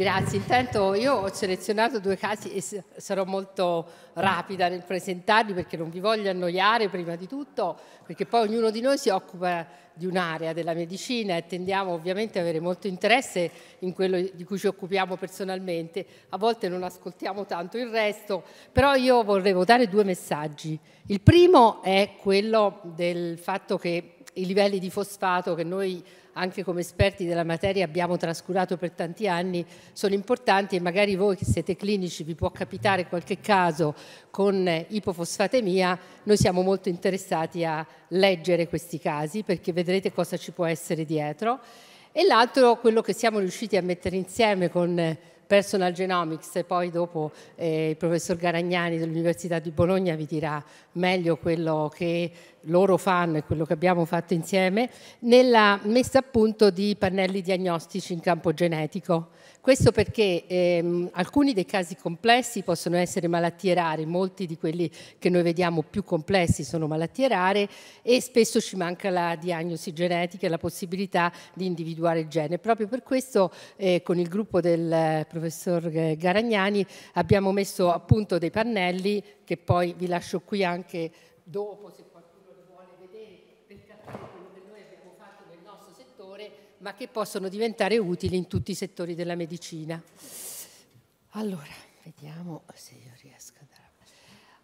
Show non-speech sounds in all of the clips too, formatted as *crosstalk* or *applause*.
Grazie, intanto io ho selezionato due casi e sarò molto rapida nel presentarli perché non vi voglio annoiare prima di tutto, perché poi ognuno di noi si occupa di un'area della medicina e tendiamo ovviamente ad avere molto interesse in quello di cui ci occupiamo personalmente, a volte non ascoltiamo tanto il resto, però io vorrei dare due messaggi. Il primo è quello del fatto che i livelli di fosfato che noi anche come esperti della materia abbiamo trascurato per tanti anni, sono importanti e magari voi che siete clinici vi può capitare qualche caso con ipofosfatemia, noi siamo molto interessati a leggere questi casi perché vedrete cosa ci può essere dietro. E l'altro, quello che siamo riusciti a mettere insieme con Personal Genomics e poi dopo eh, il professor Garagnani dell'Università di Bologna vi dirà meglio quello che loro fanno e quello che abbiamo fatto insieme, nella messa a punto di pannelli diagnostici in campo genetico. Questo perché ehm, alcuni dei casi complessi possono essere malattie rare, molti di quelli che noi vediamo più complessi sono malattie rare e spesso ci manca la diagnosi genetica e la possibilità di individuare il gene. Proprio per questo eh, con il gruppo del eh, professor eh, Garagnani abbiamo messo a punto dei pannelli che poi vi lascio qui anche dopo se ma che possono diventare utili in tutti i settori della medicina. Allora, vediamo se io riesco ad andare.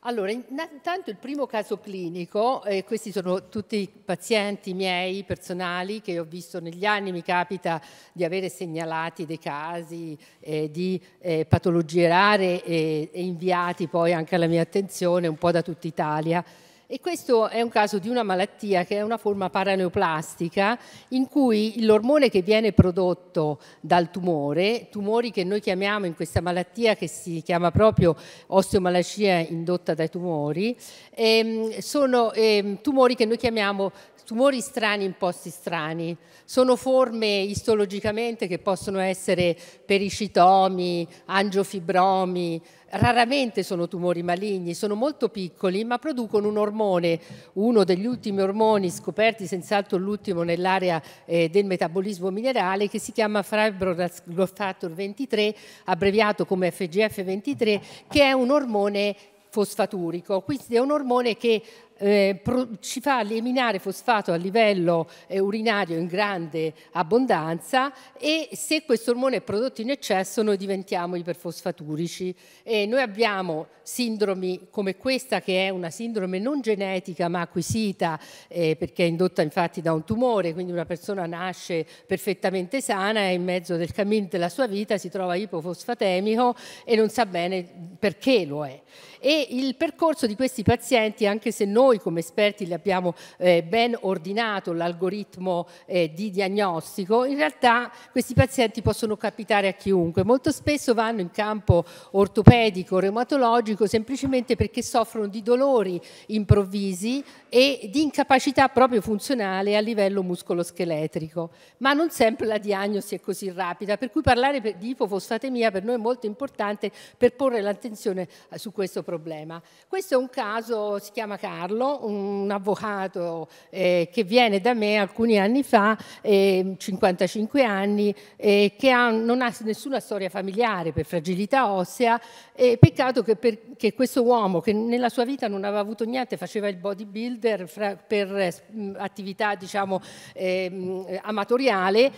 Allora, intanto il primo caso clinico, eh, questi sono tutti pazienti miei personali che ho visto negli anni, mi capita di avere segnalati dei casi eh, di eh, patologie rare e, eh, e inviati poi anche alla mia attenzione un po' da tutta Italia. E questo è un caso di una malattia che è una forma paraneoplastica in cui l'ormone che viene prodotto dal tumore, tumori che noi chiamiamo in questa malattia che si chiama proprio osteomalacia indotta dai tumori, ehm, sono ehm, tumori che noi chiamiamo tumori strani in posti strani. Sono forme istologicamente che possono essere pericitomi, angiofibromi, Raramente sono tumori maligni, sono molto piccoli, ma producono un ormone, uno degli ultimi ormoni scoperti, senz'altro l'ultimo nell'area eh, del metabolismo minerale, che si chiama fibroglofactor 23, abbreviato come FGF23, che è un ormone fosfaturico, quindi è un ormone che eh, ci fa eliminare fosfato a livello eh, urinario in grande abbondanza e se questo ormone è prodotto in eccesso noi diventiamo iperfosfaturici. E noi abbiamo sindromi come questa che è una sindrome non genetica ma acquisita eh, perché è indotta infatti da un tumore, quindi una persona nasce perfettamente sana e in mezzo del cammino della sua vita si trova ipofosfatemico e non sa bene perché lo è. E il percorso di questi pazienti, anche se non noi come esperti le abbiamo eh, ben ordinato l'algoritmo eh, di diagnostico, in realtà questi pazienti possono capitare a chiunque. Molto spesso vanno in campo ortopedico, reumatologico, semplicemente perché soffrono di dolori improvvisi e di incapacità proprio funzionale a livello muscoloscheletrico. Ma non sempre la diagnosi è così rapida, per cui parlare di ipofosfatemia per noi è molto importante per porre l'attenzione eh, su questo problema. Questo è un caso, si chiama Carlo, Carlo, un avvocato eh, che viene da me alcuni anni fa, eh, 55 anni, eh, che ha, non ha nessuna storia familiare per fragilità ossea. peccato che, per, che, questo uomo, che nella sua vita non aveva avuto niente, faceva il bodybuilder fra, per eh, mm, attività diciamo, ehm, amatoriale,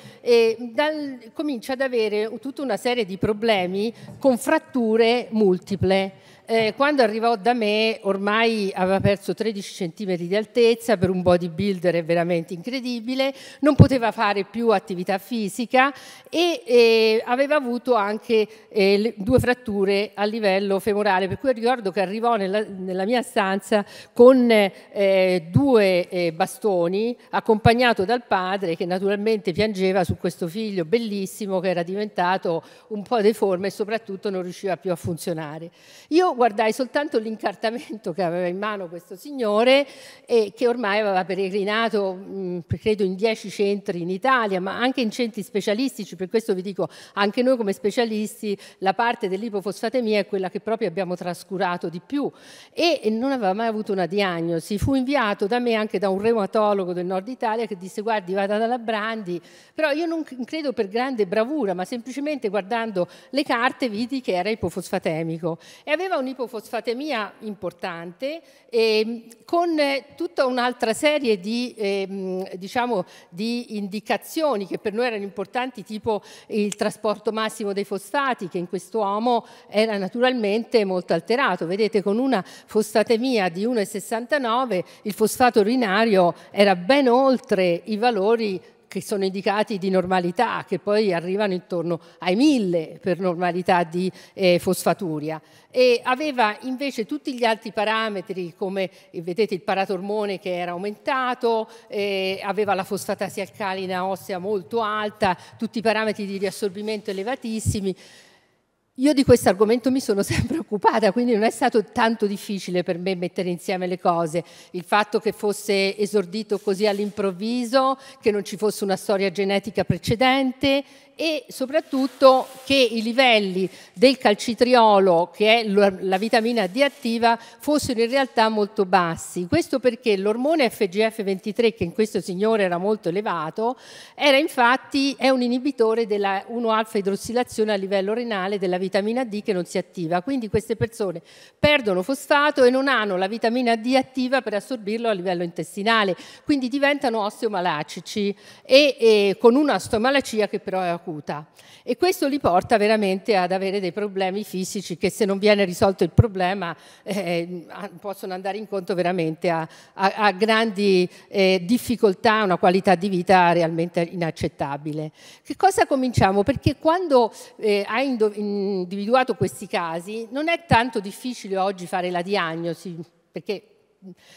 dal, comincia ad avere tutta una serie di problemi con fratture multiple eh, quando arrivò da me ormai aveva perso 13 cm di altezza, per un bodybuilder è veramente incredibile, non poteva fare più attività fisica e eh, aveva avuto anche eh, le, due fratture a livello femorale, per cui ricordo che arrivò nella, nella mia stanza con eh, due eh, bastoni accompagnato dal padre che naturalmente piangeva su questo figlio bellissimo che era diventato un po' deforme e soprattutto non riusciva più a funzionare. Io guardai soltanto l'incartamento che aveva in mano questo signore e che ormai aveva peregrinato, mh, credo, in dieci centri in Italia, ma anche in centri specialistici, per questo vi dico, anche noi come specialisti la parte dell'ipofosfatemia è quella che proprio abbiamo trascurato di più e non aveva mai avuto una diagnosi. Fu inviato da me anche da un reumatologo del nord Italia che disse guardi vada dalla Brandi, però io non credo per grande bravura, ma semplicemente guardando le carte vidi che era ipofosfatemico e aveva un un'ipofosfatemia importante e ehm, con eh, tutta un'altra serie di, eh, diciamo, di, indicazioni che per noi erano importanti, tipo il trasporto massimo dei fosfati, che in quest'uomo era naturalmente molto alterato. Vedete, con una fosfatemia di 1,69 il fosfato urinario era ben oltre i valori che sono indicati di normalità, che poi arrivano intorno ai 1000 per normalità di eh, fosfaturia. E aveva invece tutti gli altri parametri, come eh, vedete il paratormone che era aumentato, eh, aveva la fosfatasi alcalina ossea molto alta, tutti i parametri di riassorbimento elevatissimi. Io di questo argomento mi sono *laughs* sempre occupata, quindi non è stato tanto difficile per me mettere insieme le cose. Il fatto che fosse esordito così all'improvviso, che non ci fosse una storia genetica precedente e soprattutto che i livelli del calcitriolo, che è la vitamina D attiva, fossero in realtà molto bassi. Questo perché l'ormone FGF23, che in questo signore era molto elevato, era infatti è un inibitore della 1-alfa idrossilazione a livello renale della vitamina vitamina D che non si attiva. Quindi queste persone perdono fosfato e non hanno la vitamina D attiva per assorbirlo a livello intestinale, quindi diventano osteomalacici e, e con una osteomalacia che però è acuta. E questo li porta veramente ad avere dei problemi fisici che se non viene risolto il problema eh, eh possono andare incontro veramente a, a, a grandi eh, difficoltà, una qualità di vita realmente inaccettabile. Che cosa cominciamo? Perché quando eh, hai indovinato individuato questi casi, non è tanto difficile oggi fare la diagnosi, perché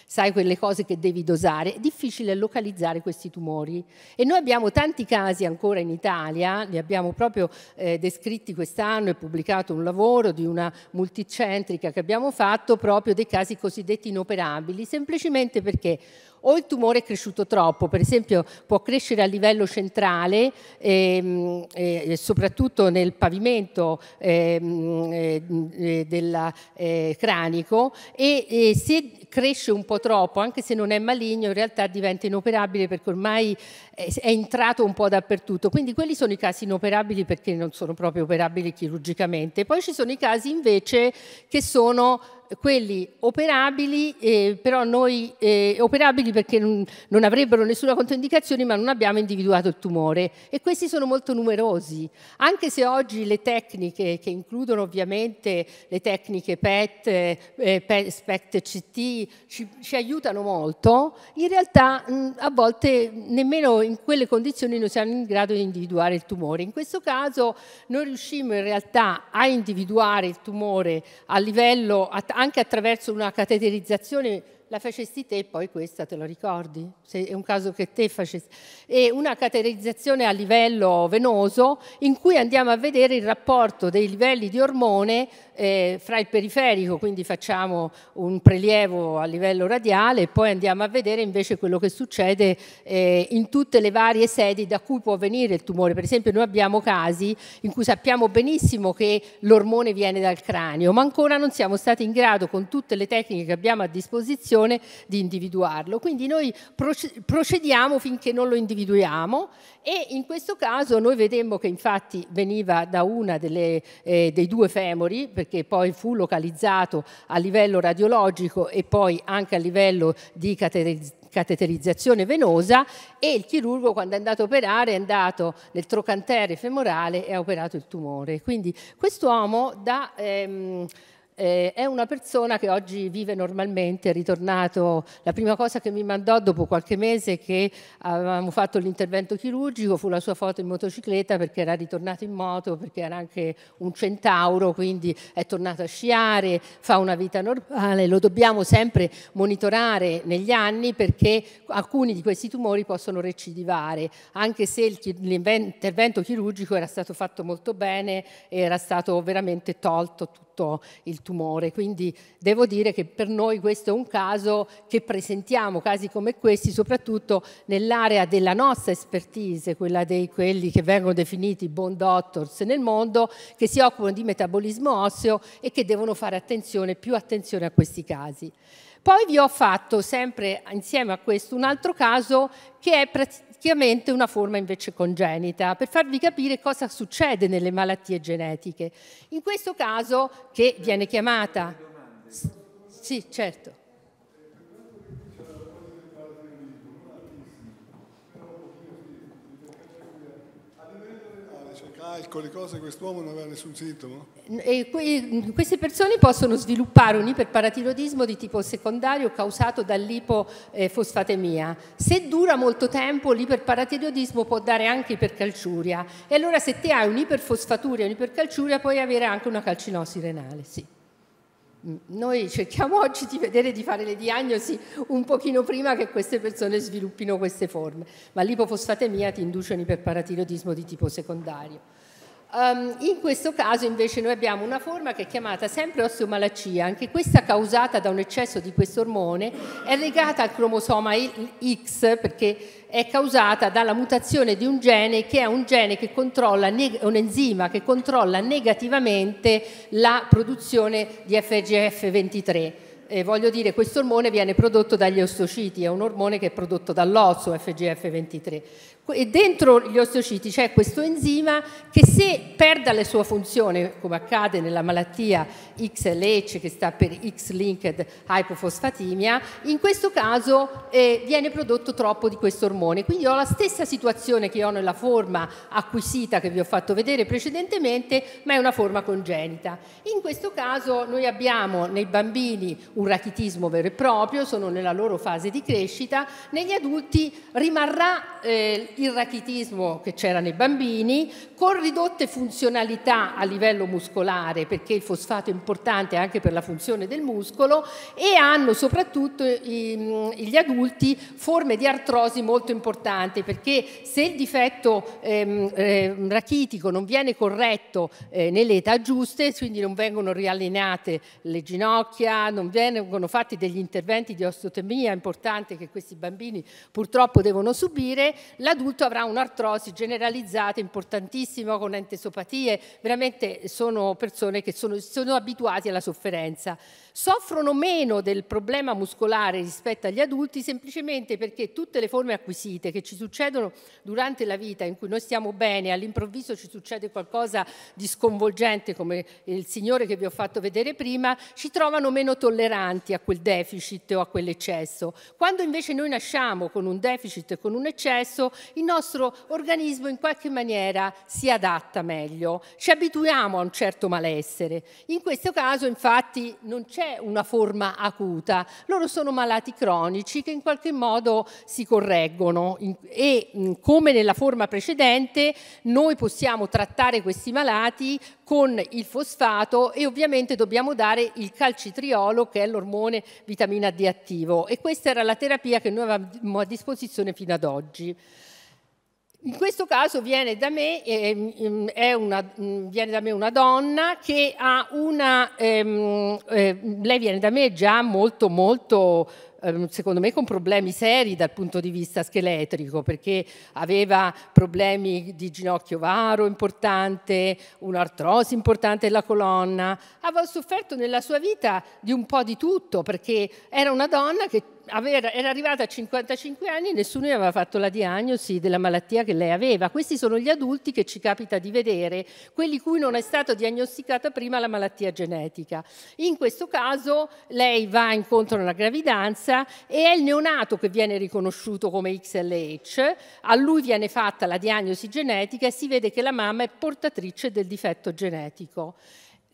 sai quelle cose che devi dosare, è difficile localizzare questi tumori. E noi abbiamo tanti casi ancora in Italia, li abbiamo proprio eh, descritti quest'anno e pubblicato un lavoro di una multicentrica che abbiamo fatto proprio dei casi cosiddetti inoperabili, semplicemente perché o il tumore è cresciuto troppo, per esempio può crescere a livello centrale, ehm, eh, soprattutto nel pavimento ehm, eh, eh del eh, cranico e se cresce un po' troppo, anche se non è maligno, in realtà diventa inoperabile perché ormai è entrato un po' dappertutto. Quindi quelli sono i casi inoperabili perché non sono proprio operabili chirurgicamente. Poi ci sono i casi invece che sono quelli operabili, eh, però noi eh, operabili perché non, non, avrebbero nessuna controindicazione, ma non abbiamo individuato il tumore. E questi sono molto numerosi, anche se oggi le tecniche, che includono ovviamente le tecniche PET, eh, eh PET SPECT, CT, ci, ci, aiutano molto, in realtà mh, mm, a volte nemmeno in quelle condizioni noi siamo in grado di individuare il tumore. In questo caso noi riuscimmo in realtà a individuare il tumore a livello... A anche attraverso una cateterizzazione la facesti te e poi questa te lo ricordi, se è un caso che te facessi. È una caterizzazione a livello venoso in cui andiamo a vedere il rapporto dei livelli di ormone eh, fra il periferico, quindi facciamo un prelievo a livello radiale e poi andiamo a vedere invece quello che succede eh, in tutte le varie sedi da cui può venire il tumore. Per esempio noi abbiamo casi in cui sappiamo benissimo che l'ormone viene dal cranio, ma ancora non siamo stati in grado con tutte le tecniche che abbiamo a disposizione condizione di individuarlo. Quindi noi procediamo finché non lo individuiamo e in questo caso noi vedemmo che infatti veniva da una delle, eh, dei due femori perché poi fu localizzato a livello radiologico e poi anche a livello di cateterizzazione cateterizzazione venosa e il chirurgo quando è andato a operare è andato nel trocantere femorale e ha operato il tumore. Quindi quest'uomo da... Ehm, eh, è una persona che oggi vive normalmente, è ritornato, la prima cosa che mi mandò dopo qualche mese che avevamo fatto l'intervento chirurgico fu la sua foto in motocicletta perché era ritornato in moto, perché era anche un centauro, quindi è tornato a sciare, fa una vita normale, lo dobbiamo sempre monitorare negli anni perché alcuni di questi tumori possono recidivare, anche se l'intervento chirurgico era stato fatto molto bene, era stato veramente tolto tutto il tumore tumore. Quindi devo dire che per noi questo è un caso che presentiamo, casi come questi, soprattutto nell'area della nostra expertise, quella dei quelli che vengono definiti bone doctors nel mondo, che si occupano di metabolismo osseo e che devono fare attenzione, più attenzione a questi casi. Poi vi ho fatto sempre insieme a questo un altro caso che è praticamente una forma invece congenita, per farvi capire cosa succede nelle malattie genetiche. In questo caso che viene chiamata... Sì, certo. alcol, cose, quest'uomo non aveva nessun sintomo? E que queste persone possono sviluppare un iperparatiroidismo di tipo secondario causato dall'ipofosfatemia. Eh, se dura molto tempo l'iperparatiroidismo può dare anche ipercalciuria e allora se te hai un'iperfosfaturia e un'ipercalciuria puoi avere anche una calcinosi renale, sì. Mm, noi cerchiamo oggi di vedere di fare le diagnosi un pochino prima che queste persone sviluppino queste forme, ma l'ipofosfatemia ti induce un iperparatiroidismo di tipo secondario. Um, in questo caso invece noi abbiamo una forma che è chiamata sempre osteomalacia, anche questa causata da un eccesso di questo ormone è legata al cromosoma X perché è causata dalla mutazione di un gene che è un gene che controlla, un enzima che controlla negativamente la produzione di FGF23. Eh, voglio dire, questo ormone viene prodotto dagli ostociti, è un ormone che è prodotto dall'osso FGF23. E dentro gli osteociti c'è questo enzima che se perda la sua funzione, come accade nella malattia XLH che sta per X-linked hypofosfatemia, in questo caso eh, viene prodotto troppo di questo ormone. Quindi ho la stessa situazione che ho nella forma acquisita che vi ho fatto vedere precedentemente, ma è una forma congenita. In questo caso noi abbiamo nei bambini un rachitismo vero e proprio, sono nella loro fase di crescita, negli adulti rimarrà eh, il rachitismo che c'era nei bambini, con ridotte funzionalità a livello muscolare perché il fosfato è importante anche per la funzione del muscolo e hanno soprattutto gli adulti forme di artrosi molto importanti perché se il difetto ehm, eh, rachitico non viene corretto eh, nelle età giuste, quindi non vengono riallineate le ginocchia, non vengono fatti degli interventi di ostotemia importanti che questi bambini purtroppo devono subire, l'adulto adulto avrà un'artrosi generalizzata importantissima con entesopatie, veramente sono persone che sono, sono abituate alla sofferenza soffrono meno del problema muscolare rispetto agli adulti semplicemente perché tutte le forme acquisite che ci succedono durante la vita in cui noi stiamo bene, e all'improvviso ci succede qualcosa di sconvolgente come il signore che vi ho fatto vedere prima, ci trovano meno tolleranti a quel deficit o a quell'eccesso. Quando invece noi nasciamo con un deficit e con un eccesso, il nostro organismo in qualche maniera si adatta meglio, ci abituiamo a un certo malessere. In questo caso infatti non c'è c'è una forma acuta, loro sono malati cronici che in qualche modo si correggono e come nella forma precedente noi possiamo trattare questi malati con il fosfato e ovviamente dobbiamo dare il calcitriolo che è l'ormone vitamina D attivo e questa era la terapia che noi avevamo a disposizione fino ad oggi. In questo caso viene da me, eh, una, mm, viene da me una, donna che ha una... Ehm, eh, lei viene da me già molto, molto ehm, secondo me con problemi seri dal punto di vista scheletrico perché aveva problemi di ginocchio varo importante, un'artrosi importante della colonna, aveva sofferto nella sua vita di un po' di tutto perché era una donna che aveva, era arrivata a 55 anni e nessuno gli aveva fatto la diagnosi della malattia che lei aveva. Questi sono gli adulti che ci capita di vedere, quelli cui non è stata diagnosticata prima la malattia genetica. In questo caso lei va incontro a una gravidanza e è il neonato che viene riconosciuto come XLH, a lui viene fatta la diagnosi genetica e si vede che la mamma è portatrice del difetto genetico.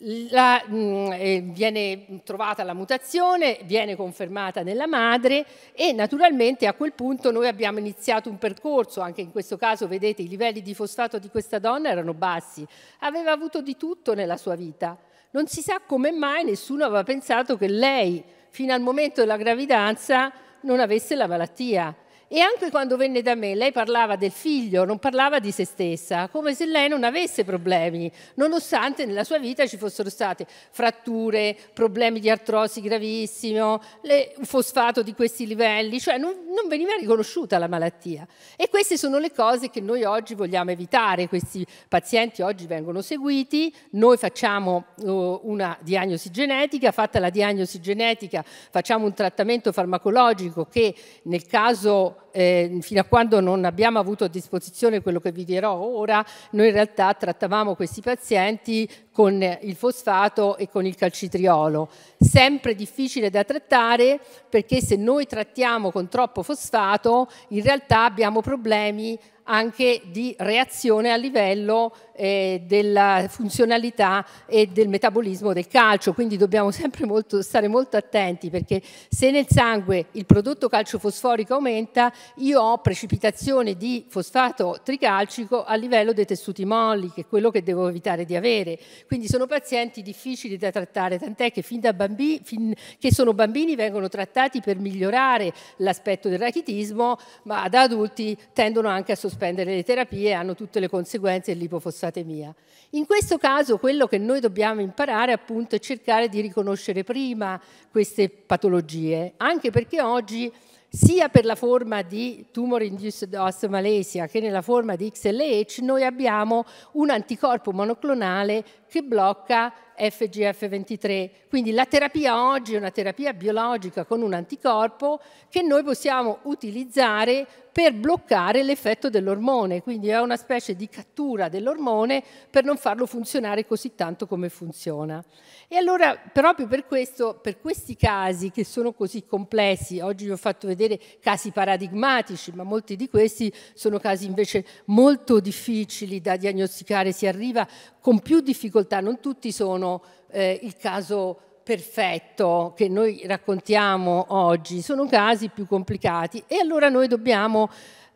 La, mm, eh, viene trovata la mutazione, viene confermata nella madre e naturalmente a quel punto noi abbiamo iniziato un percorso, anche in questo caso vedete i livelli di fosfato di questa donna erano bassi, aveva avuto di tutto nella sua vita, non si sa come mai nessuno aveva pensato che lei fino al momento della gravidanza non avesse la malattia e anche quando venne da me, lei parlava del figlio, non parlava di se stessa, come se lei non avesse problemi, nonostante nella sua vita ci fossero state fratture, problemi di artrosi gravissimo, le, un fosfato di questi livelli, cioè non, non, veniva riconosciuta la malattia. E queste sono le cose che noi oggi vogliamo evitare. Questi pazienti oggi vengono seguiti, noi facciamo oh, una diagnosi genetica, fatta la diagnosi genetica facciamo un trattamento farmacologico che nel caso eh, fino a quando non abbiamo avuto a disposizione quello che vi dirò ora, noi in realtà trattavamo questi pazienti con il fosfato e con il calcitriolo. Sempre difficile da trattare perché se noi trattiamo con troppo fosfato in realtà abbiamo problemi anche di reazione a livello eh, della funzionalità e del metabolismo del calcio, quindi dobbiamo *laughs* sempre molto, stare molto attenti perché se nel sangue il prodotto calcio fosforico aumenta, io ho precipitazione di fosfato tricalcico a livello dei tessuti molli, che è quello che devo evitare di avere. Quindi sono pazienti difficili da trattare, tant'è che fin da bambini, fin che sono bambini vengono trattati per migliorare l'aspetto del rachitismo, ma da adulti tendono anche a sospendere le terapie e hanno tutte le conseguenze dell'ipofosfato scusate mia. In questo caso quello che noi dobbiamo imparare appunto è cercare di riconoscere prima queste patologie, anche perché oggi sia per la forma di tumor induced osteomalacia che nella forma di XLH noi abbiamo un anticorpo monoclonale che blocca FGF23. Quindi la terapia oggi è una terapia biologica con un anticorpo che noi possiamo utilizzare per bloccare l'effetto dell'ormone, quindi è una specie di cattura dell'ormone per non farlo funzionare così tanto come funziona. E allora proprio per questo, per questi casi che sono così complessi, oggi vi ho fatto vedere casi paradigmatici, ma molti di questi sono casi invece molto difficili da diagnosticare, si arriva con più difficoltà, non tutti sono eh, il caso perfetto che noi raccontiamo oggi, sono casi più complicati e allora noi dobbiamo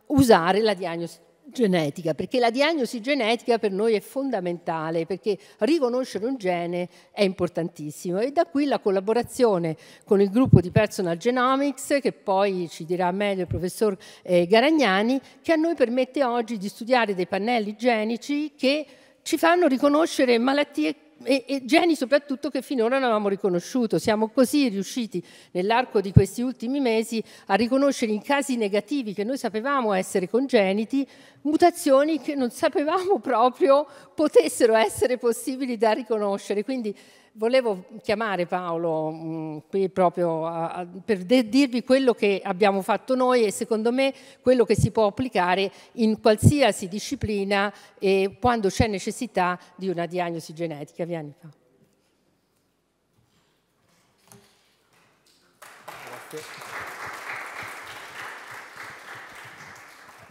usare la diagnosi genetica, perché la diagnosi genetica per noi è fondamentale, perché riconoscere un gene è importantissimo e da qui la collaborazione con il gruppo di Personal Genomics, che poi ci dirà meglio il professor eh, Garagnani, che a noi permette oggi di studiare dei pannelli genici che ci fanno riconoscere malattie e, e geni soprattutto che finora non avevamo riconosciuto. Siamo così riusciti nell'arco di questi ultimi mesi a riconoscere in casi negativi che noi sapevamo essere congeniti mutazioni che non sapevamo proprio potessero essere possibili da riconoscere. Quindi Volevo chiamare Paolo mh, mm, qui proprio a, a, per de- dirvi quello che abbiamo fatto noi e secondo me quello che si può applicare in qualsiasi disciplina e quando c'è necessità di una diagnosi genetica. Vieni Paolo. Grazie.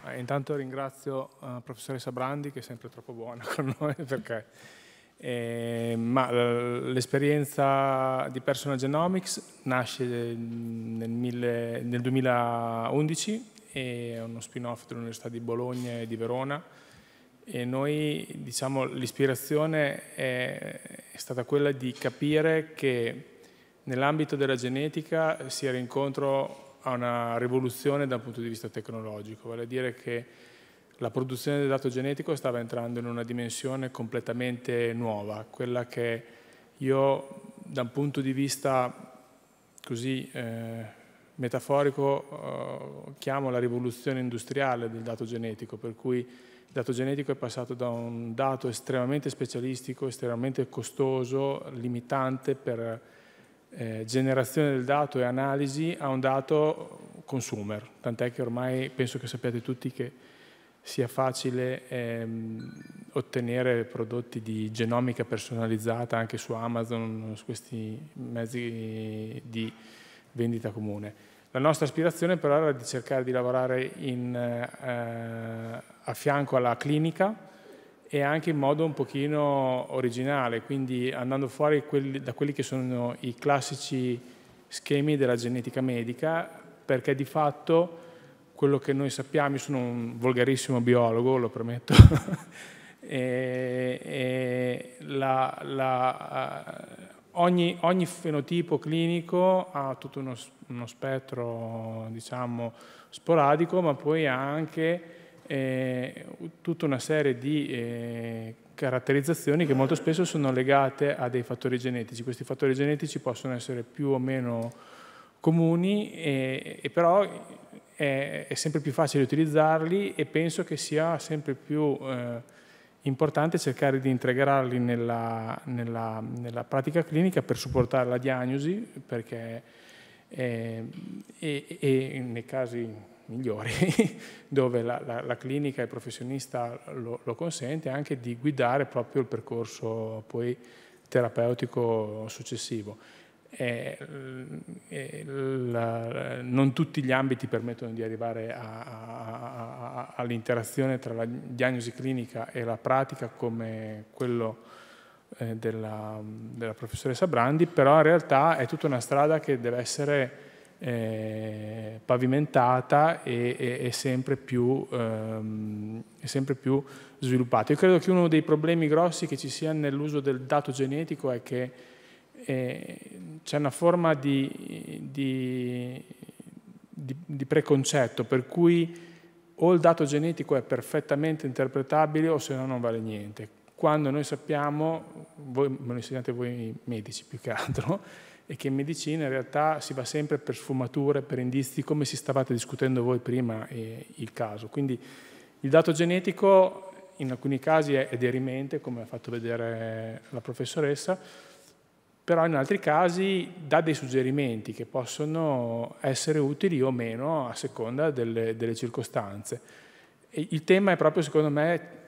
Eh, intanto ringrazio eh, la professoressa Brandi che è sempre troppo buona *laughs* con noi perché eh, ma eh, l'esperienza di Personal Genomics nasce eh, nel, mille, nel 2011 è uno spin-off dell'Università di Bologna e di Verona e noi diciamo l'ispirazione è, è stata quella di capire che nell'ambito della genetica si era incontro a una rivoluzione dal punto di vista tecnologico, vale a dire che la produzione del dato genetico stava entrando in una dimensione completamente nuova, quella che io da un punto di vista così eh, metaforico eh, chiamo la rivoluzione industriale del dato genetico, per cui il dato genetico è passato da un dato estremamente specialistico, estremamente costoso, limitante per eh, generazione del dato e analisi a un dato consumer, tant'è che ormai penso che sappiate tutti che sia facile ehm, ottenere prodotti di genomica personalizzata anche su Amazon, su questi mezzi di vendita comune. La nostra aspirazione però era di cercare di lavorare in, eh, a fianco alla clinica e anche in modo un pochino originale, quindi andando fuori quelli, da quelli che sono i classici schemi della genetica medica, perché di fatto quello che noi sappiamo, io sono un volgarissimo biologo, lo prometto, *laughs* e, e la, la, eh, ogni, ogni, fenotipo clinico ha tutto uno, uno spettro, diciamo, sporadico, ma poi ha anche eh, tutta una serie di eh, caratterizzazioni che molto spesso sono legate a dei fattori genetici. Questi fattori genetici possono essere più o meno comuni, e, e però è, è, sempre più facile utilizzarli e penso che sia sempre più eh, importante cercare di integrarli nella, nella, nella, pratica clinica per supportare la diagnosi, perché eh, e, nei casi migliori, *laughs* dove la, la, la, clinica e il professionista lo, lo, consente, anche di guidare proprio il percorso poi terapeutico successivo eh, eh, la, non tutti gli ambiti permettono di arrivare a, a, a, all'interazione tra la diagnosi clinica e la pratica come quello eh, della, della, professoressa Brandi, però in realtà è tutta una strada che deve essere eh, pavimentata e, e, e, sempre più, ehm, e, sempre più, sviluppata. Io credo che uno dei problemi grossi che ci sia nell'uso del dato genetico è che eh, c'è una forma di, di, di, di, preconcetto per cui o il dato genetico è perfettamente interpretabile o se no non vale niente. Quando noi sappiamo, voi, me lo insegnate voi medici più che altro, e *laughs* che in medicina in realtà si va sempre per sfumature, per indizi, come si stavate discutendo voi prima eh, il caso. Quindi il dato genetico in alcuni casi è, è derimente, come ha fatto vedere la professoressa, però in altri casi dà dei suggerimenti che possono essere utili o meno a seconda delle, delle circostanze. E il tema è proprio, secondo me,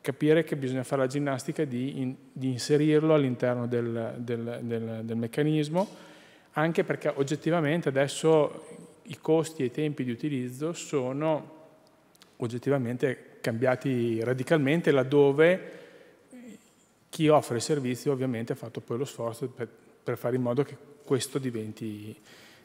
capire che bisogna fare la ginnastica di, in, di inserirlo all'interno del, del, del, del meccanismo, anche perché oggettivamente adesso i costi e i tempi di utilizzo sono oggettivamente cambiati radicalmente laddove chi offre il servizio ovviamente ha fatto poi lo sforzo per, per fare in modo che questo diventi,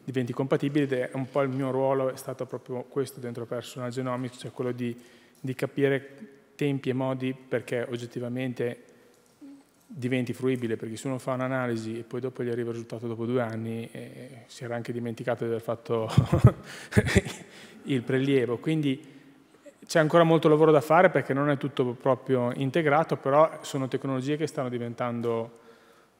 diventi, compatibile ed è un po' il mio ruolo, è stato proprio questo dentro Personal Genomics, cioè quello di, di capire tempi e modi perché oggettivamente diventi fruibile, perché se uno fa un'analisi e poi dopo gli arriva il risultato dopo due anni, eh, si era anche dimenticato di aver fatto *laughs* il prelievo. Quindi c'è ancora molto lavoro da fare perché non è tutto proprio integrato, però sono tecnologie che stanno diventando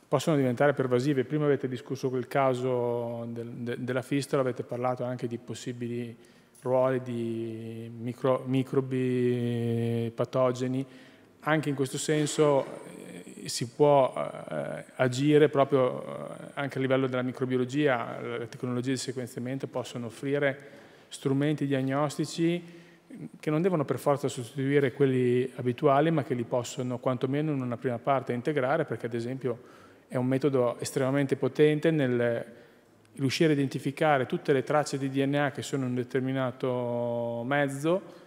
possono diventare pervasive. Prima avete discusso quel caso del, de, della fistola, avete parlato anche di possibili ruoli di micro, microbi patogeni. Anche in questo senso eh, si può eh, agire proprio eh, anche a livello della microbiologia, le tecnologie di sequenziamento possono offrire strumenti diagnostici che non devono per forza sostituire quelli abituali, ma che li possono quantomeno in una prima parte integrare, perché ad esempio è un metodo estremamente potente nel riuscire a identificare tutte le tracce di DNA che sono in un determinato mezzo,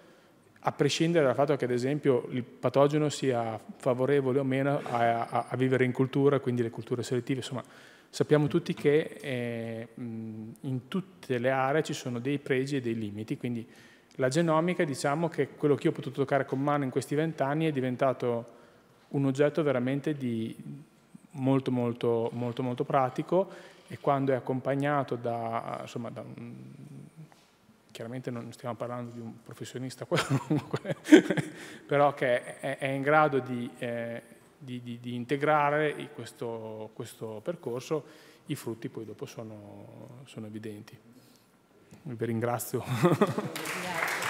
a prescindere dal fatto che ad esempio il patogeno sia favorevole o meno a, a, a vivere in cultura, quindi le culture selettive, insomma sappiamo tutti che eh, in tutte le aree ci sono dei pregi e dei limiti, quindi la genomica, diciamo che quello che io ho potuto toccare con mano in questi vent'anni è diventato un oggetto veramente molto, molto, molto, molto pratico e quando è accompagnato da, insomma, da un, chiaramente non stiamo parlando di un professionista qualunque, *laughs* però che è, in grado di, eh, di, di, di integrare questo, questo, percorso, i frutti poi dopo sono, sono evidenti vi ringrazio. *laughs* *laughs*